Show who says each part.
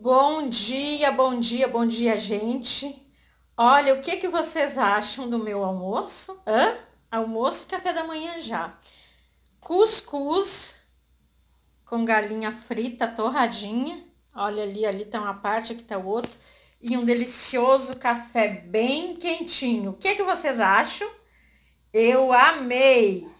Speaker 1: Bom dia, bom dia, bom dia, gente. Olha, o que, que vocês acham do meu almoço? Hã? Almoço e café da manhã já. Cuscuz com galinha frita, torradinha. Olha ali, ali tá uma parte, aqui tá o outro. E um delicioso café bem quentinho. O que, que vocês acham? Eu
Speaker 2: amei!